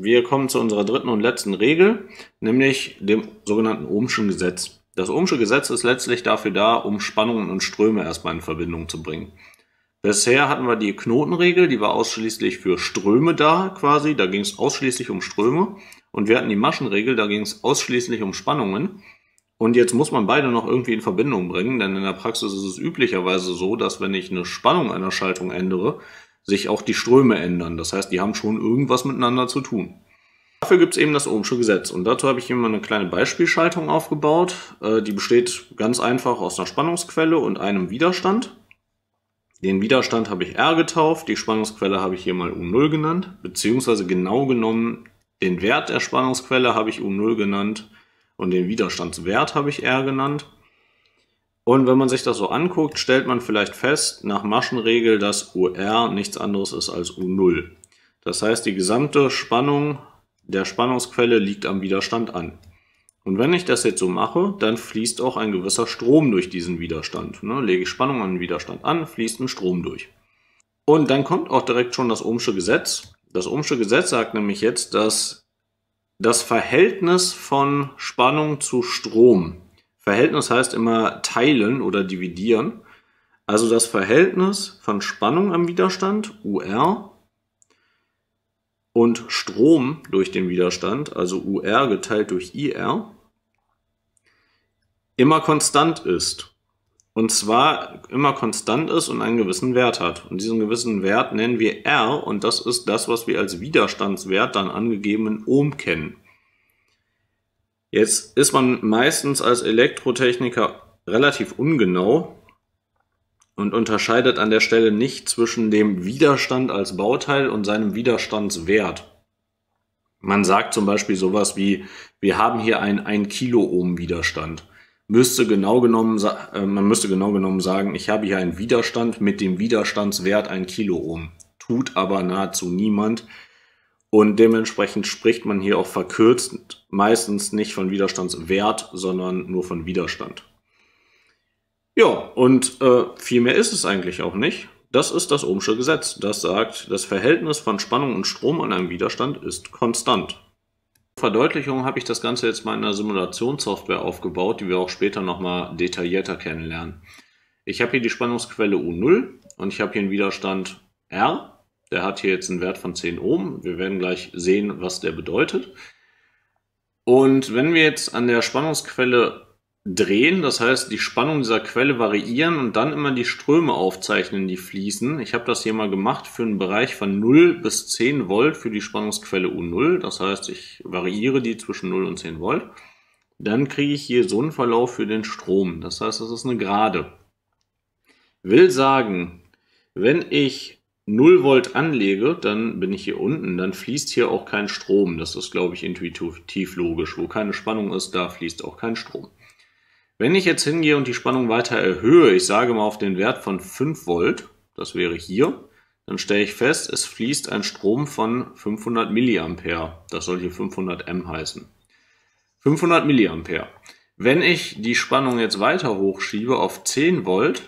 Wir kommen zu unserer dritten und letzten Regel, nämlich dem sogenannten Ohmschen Gesetz. Das Ohmsche Gesetz ist letztlich dafür da, um Spannungen und Ströme erstmal in Verbindung zu bringen. Bisher hatten wir die Knotenregel, die war ausschließlich für Ströme da quasi, da ging es ausschließlich um Ströme. Und wir hatten die Maschenregel, da ging es ausschließlich um Spannungen. Und jetzt muss man beide noch irgendwie in Verbindung bringen, denn in der Praxis ist es üblicherweise so, dass wenn ich eine Spannung einer Schaltung ändere, sich auch die Ströme ändern. Das heißt, die haben schon irgendwas miteinander zu tun. Dafür gibt es eben das Ohmsche Gesetz und dazu habe ich immer eine kleine Beispielschaltung aufgebaut. Äh, die besteht ganz einfach aus einer Spannungsquelle und einem Widerstand. Den Widerstand habe ich R getauft, die Spannungsquelle habe ich hier mal U0 genannt, beziehungsweise genau genommen den Wert der Spannungsquelle habe ich U0 genannt und den Widerstandswert habe ich R genannt. Und wenn man sich das so anguckt, stellt man vielleicht fest, nach Maschenregel, dass UR nichts anderes ist als U0. Das heißt, die gesamte Spannung der Spannungsquelle liegt am Widerstand an. Und wenn ich das jetzt so mache, dann fließt auch ein gewisser Strom durch diesen Widerstand. Ne? Lege ich Spannung an den Widerstand an, fließt ein Strom durch. Und dann kommt auch direkt schon das Ohmsche Gesetz. Das Ohmsche Gesetz sagt nämlich jetzt, dass das Verhältnis von Spannung zu Strom Verhältnis heißt immer teilen oder dividieren. Also das Verhältnis von Spannung am Widerstand, UR, und Strom durch den Widerstand, also UR geteilt durch IR, immer konstant ist. Und zwar immer konstant ist und einen gewissen Wert hat. Und diesen gewissen Wert nennen wir R und das ist das, was wir als Widerstandswert dann angegeben in Ohm kennen. Jetzt ist man meistens als Elektrotechniker relativ ungenau und unterscheidet an der Stelle nicht zwischen dem Widerstand als Bauteil und seinem Widerstandswert. Man sagt zum Beispiel sowas wie, wir haben hier einen 1 Kiloohm Widerstand. Müsste genau genommen, äh, man müsste genau genommen sagen, ich habe hier einen Widerstand mit dem Widerstandswert 1 Kiloohm. Tut aber nahezu niemand, und dementsprechend spricht man hier auch verkürzt meistens nicht von Widerstandswert, sondern nur von Widerstand. Ja, und äh, viel mehr ist es eigentlich auch nicht. Das ist das Ohmsche Gesetz. Das sagt, das Verhältnis von Spannung und Strom an einem Widerstand ist konstant. Verdeutlichung habe ich das Ganze jetzt mal in einer Simulationssoftware aufgebaut, die wir auch später nochmal detaillierter kennenlernen. Ich habe hier die Spannungsquelle U0 und ich habe hier einen Widerstand R der hat hier jetzt einen Wert von 10 Ohm. Wir werden gleich sehen, was der bedeutet. Und wenn wir jetzt an der Spannungsquelle drehen, das heißt die Spannung dieser Quelle variieren und dann immer die Ströme aufzeichnen, die fließen. Ich habe das hier mal gemacht für einen Bereich von 0 bis 10 Volt für die Spannungsquelle U0. Das heißt, ich variiere die zwischen 0 und 10 Volt. Dann kriege ich hier so einen Verlauf für den Strom. Das heißt, das ist eine Gerade. Will sagen, wenn ich 0 Volt anlege, dann bin ich hier unten, dann fließt hier auch kein Strom. Das ist, glaube ich, intuitiv logisch. Wo keine Spannung ist, da fließt auch kein Strom. Wenn ich jetzt hingehe und die Spannung weiter erhöhe, ich sage mal auf den Wert von 5 Volt, das wäre hier, dann stelle ich fest, es fließt ein Strom von 500 Milliampere. Das soll hier 500 M heißen. 500 Milliampere. Wenn ich die Spannung jetzt weiter hochschiebe auf 10 Volt,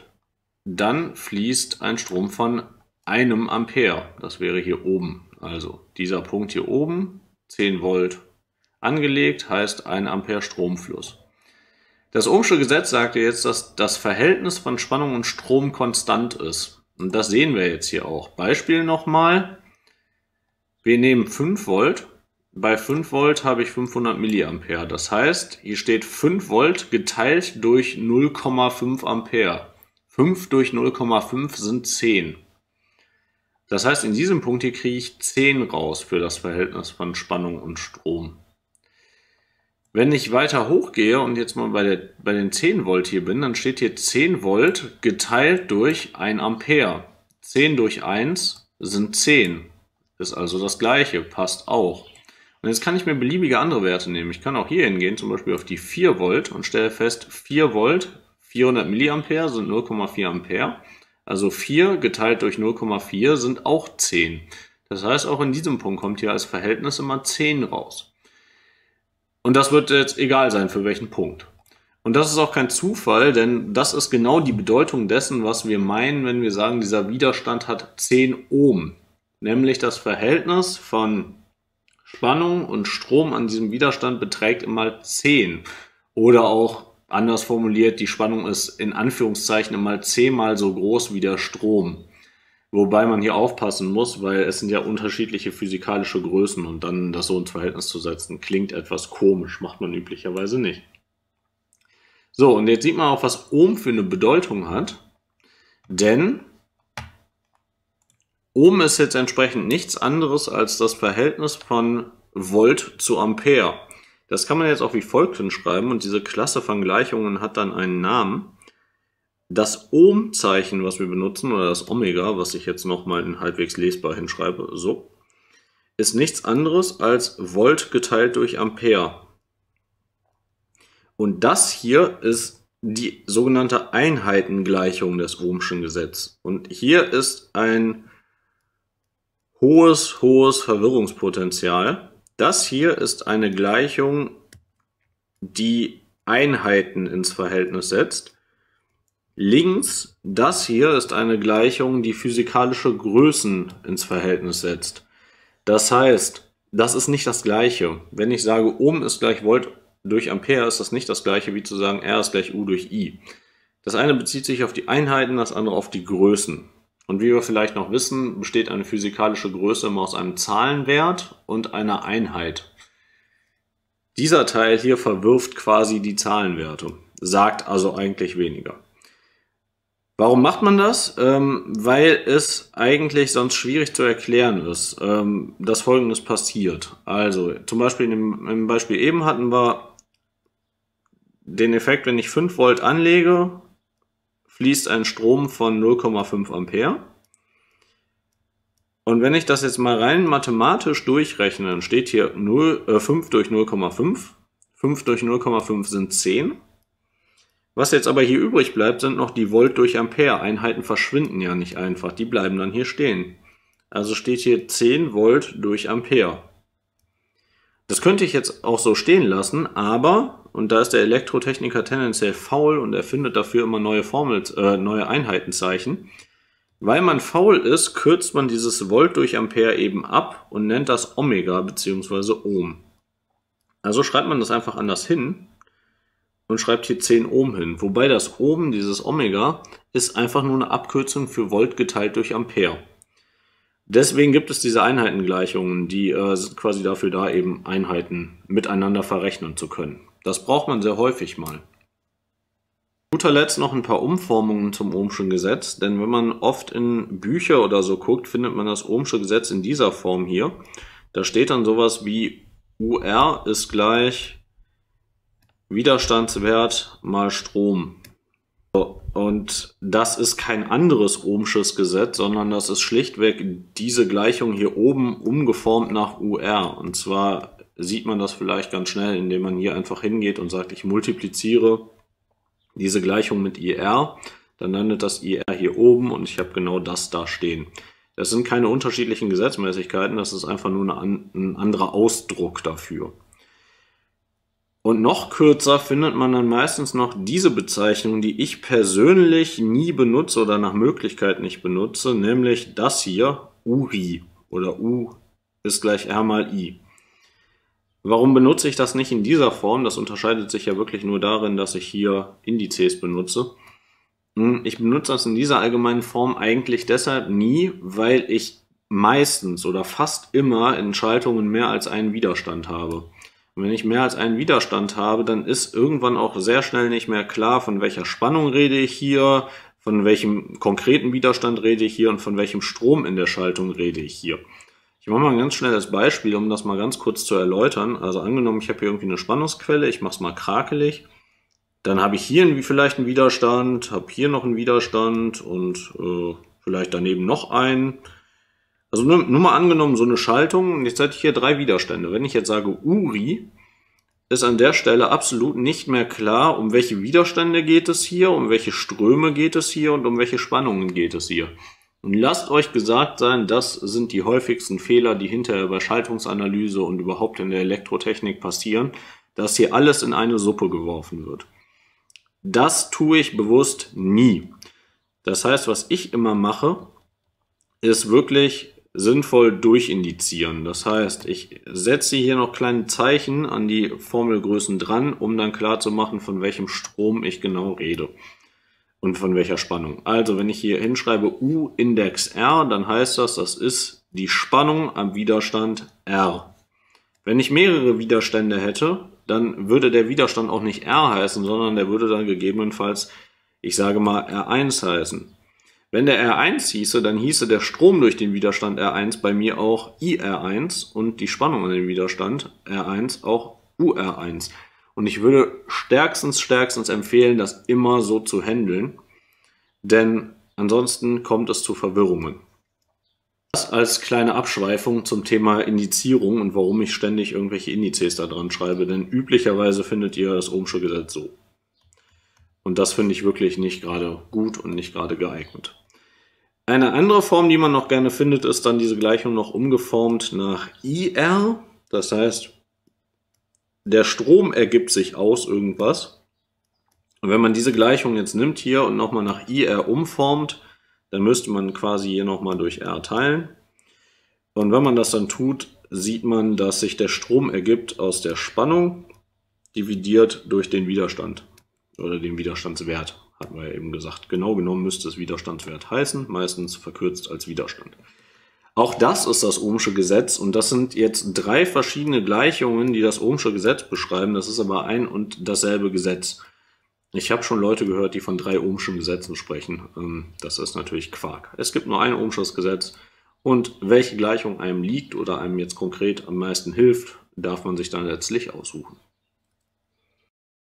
dann fließt ein Strom von einem Ampere. Das wäre hier oben. Also dieser Punkt hier oben, 10 Volt angelegt, heißt 1 Ampere Stromfluss. Das Ohmsche Gesetz sagt jetzt, dass das Verhältnis von Spannung und Strom konstant ist. Und das sehen wir jetzt hier auch. Beispiel nochmal. Wir nehmen 5 Volt. Bei 5 Volt habe ich 500 Milliampere. Das heißt, hier steht 5 Volt geteilt durch 0,5 Ampere. 5 durch 0,5 sind 10. Das heißt, in diesem Punkt hier kriege ich 10 raus für das Verhältnis von Spannung und Strom. Wenn ich weiter hochgehe und jetzt mal bei, der, bei den 10 Volt hier bin, dann steht hier 10 Volt geteilt durch 1 Ampere. 10 durch 1 sind 10. Ist also das gleiche, passt auch. Und jetzt kann ich mir beliebige andere Werte nehmen. Ich kann auch hier hingehen, zum Beispiel auf die 4 Volt und stelle fest, 4 Volt, 400 Milliampere sind 0,4 Ampere. Also 4 geteilt durch 0,4 sind auch 10. Das heißt, auch in diesem Punkt kommt hier als Verhältnis immer 10 raus. Und das wird jetzt egal sein, für welchen Punkt. Und das ist auch kein Zufall, denn das ist genau die Bedeutung dessen, was wir meinen, wenn wir sagen, dieser Widerstand hat 10 Ohm. Nämlich das Verhältnis von Spannung und Strom an diesem Widerstand beträgt immer 10. Oder auch Anders formuliert, die Spannung ist in Anführungszeichen mal zehnmal so groß wie der Strom. Wobei man hier aufpassen muss, weil es sind ja unterschiedliche physikalische Größen und dann das so ins Verhältnis zu setzen, klingt etwas komisch, macht man üblicherweise nicht. So, und jetzt sieht man auch, was Ohm für eine Bedeutung hat, denn Ohm ist jetzt entsprechend nichts anderes als das Verhältnis von Volt zu Ampere. Das kann man jetzt auch wie folgt hinschreiben und diese Klasse von Gleichungen hat dann einen Namen. Das Ohm-Zeichen, was wir benutzen, oder das Omega, was ich jetzt nochmal in halbwegs lesbar hinschreibe, so, ist nichts anderes als Volt geteilt durch Ampere. Und das hier ist die sogenannte Einheitengleichung des Ohmschen Gesetzes. Und hier ist ein hohes, hohes Verwirrungspotenzial das hier ist eine Gleichung, die Einheiten ins Verhältnis setzt. Links, das hier ist eine Gleichung, die physikalische Größen ins Verhältnis setzt. Das heißt, das ist nicht das gleiche. Wenn ich sage, Ohm ist gleich Volt durch Ampere, ist das nicht das gleiche wie zu sagen, R ist gleich U durch I. Das eine bezieht sich auf die Einheiten, das andere auf die Größen. Und wie wir vielleicht noch wissen, besteht eine physikalische Größe immer aus einem Zahlenwert und einer Einheit. Dieser Teil hier verwirft quasi die Zahlenwerte, sagt also eigentlich weniger. Warum macht man das? Ähm, weil es eigentlich sonst schwierig zu erklären ist, ähm, dass Folgendes passiert. Also zum Beispiel dem, im Beispiel eben hatten wir den Effekt, wenn ich 5 Volt anlege, fließt ein Strom von 0,5 Ampere. Und wenn ich das jetzt mal rein mathematisch durchrechne, dann steht hier 0, äh, 5 durch 0,5. 5 durch 0,5 sind 10. Was jetzt aber hier übrig bleibt, sind noch die Volt durch Ampere. Einheiten verschwinden ja nicht einfach, die bleiben dann hier stehen. Also steht hier 10 Volt durch Ampere. Das könnte ich jetzt auch so stehen lassen, aber und da ist der Elektrotechniker tendenziell faul und erfindet dafür immer neue Formel, äh, neue Einheitenzeichen. Weil man faul ist, kürzt man dieses Volt durch Ampere eben ab und nennt das Omega bzw. Ohm. Also schreibt man das einfach anders hin und schreibt hier 10 Ohm hin. Wobei das Ohm, dieses Omega, ist einfach nur eine Abkürzung für Volt geteilt durch Ampere. Deswegen gibt es diese Einheitengleichungen, die äh, sind quasi dafür da, eben Einheiten miteinander verrechnen zu können. Das braucht man sehr häufig mal. Guter Letzt noch ein paar Umformungen zum Ohmschen Gesetz, denn wenn man oft in Bücher oder so guckt, findet man das Ohmsche Gesetz in dieser Form hier. Da steht dann sowas wie UR ist gleich Widerstandswert mal Strom. Und das ist kein anderes Ohmsches Gesetz, sondern das ist schlichtweg diese Gleichung hier oben umgeformt nach UR. Und zwar sieht man das vielleicht ganz schnell, indem man hier einfach hingeht und sagt, ich multipliziere diese Gleichung mit IR, dann landet das IR hier oben und ich habe genau das da stehen. Das sind keine unterschiedlichen Gesetzmäßigkeiten, das ist einfach nur eine, ein anderer Ausdruck dafür. Und noch kürzer findet man dann meistens noch diese Bezeichnung, die ich persönlich nie benutze oder nach Möglichkeit nicht benutze, nämlich das hier, URI oder U ist gleich R mal I. Warum benutze ich das nicht in dieser Form? Das unterscheidet sich ja wirklich nur darin, dass ich hier Indizes benutze. Hm, ich benutze das in dieser allgemeinen Form eigentlich deshalb nie, weil ich meistens oder fast immer in Schaltungen mehr als einen Widerstand habe. Und wenn ich mehr als einen Widerstand habe, dann ist irgendwann auch sehr schnell nicht mehr klar, von welcher Spannung rede ich hier, von welchem konkreten Widerstand rede ich hier und von welchem Strom in der Schaltung rede ich hier. Ich mache mal ein ganz schnelles Beispiel, um das mal ganz kurz zu erläutern. Also angenommen, ich habe hier irgendwie eine Spannungsquelle, ich mache es mal krakelig. Dann habe ich hier vielleicht einen Widerstand, habe hier noch einen Widerstand und äh, vielleicht daneben noch einen. Also nur, nur, mal angenommen, so eine Schaltung und jetzt hätte ich hier drei Widerstände. Wenn ich jetzt sage URI, ist an der Stelle absolut nicht mehr klar, um welche Widerstände geht es hier, um welche Ströme geht es hier und um welche Spannungen geht es hier. Und lasst euch gesagt sein, das sind die häufigsten Fehler, die hinterher bei Schaltungsanalyse und überhaupt in der Elektrotechnik passieren, dass hier alles in eine Suppe geworfen wird. Das tue ich bewusst nie. Das heißt, was ich immer mache, ist wirklich sinnvoll durchindizieren. Das heißt, ich setze hier noch kleine Zeichen an die Formelgrößen dran, um dann klarzumachen, von welchem Strom ich genau rede und von welcher Spannung. Also wenn ich hier hinschreibe U-Index R, dann heißt das, das ist die Spannung am Widerstand R. Wenn ich mehrere Widerstände hätte, dann würde der Widerstand auch nicht R heißen, sondern der würde dann gegebenenfalls, ich sage mal, R1 heißen. Wenn der R1 hieße, dann hieße der Strom durch den Widerstand R1 bei mir auch IR1 und die Spannung an den Widerstand R1 auch UR1. Und ich würde stärkstens, stärkstens empfehlen, das immer so zu handeln, denn ansonsten kommt es zu Verwirrungen. Das als kleine Abschweifung zum Thema Indizierung und warum ich ständig irgendwelche Indizes da dran schreibe, denn üblicherweise findet ihr das Ohmsche Gesetz so. Und das finde ich wirklich nicht gerade gut und nicht gerade geeignet. Eine andere Form, die man noch gerne findet, ist dann diese Gleichung noch umgeformt nach IR. Das heißt, der Strom ergibt sich aus irgendwas. Und wenn man diese Gleichung jetzt nimmt hier und nochmal nach IR umformt, dann müsste man quasi hier nochmal durch R teilen. Und wenn man das dann tut, sieht man, dass sich der Strom ergibt aus der Spannung dividiert durch den Widerstand oder den Widerstandswert, hatten wir ja eben gesagt. Genau genommen müsste es Widerstandswert heißen, meistens verkürzt als Widerstand. Auch das ist das Ohmsche Gesetz und das sind jetzt drei verschiedene Gleichungen, die das Ohmsche Gesetz beschreiben. Das ist aber ein und dasselbe Gesetz. Ich habe schon Leute gehört, die von drei Ohmschen Gesetzen sprechen. Ähm, das ist natürlich Quark. Es gibt nur ein Ohmsches Gesetz und welche Gleichung einem liegt oder einem jetzt konkret am meisten hilft, darf man sich dann letztlich aussuchen.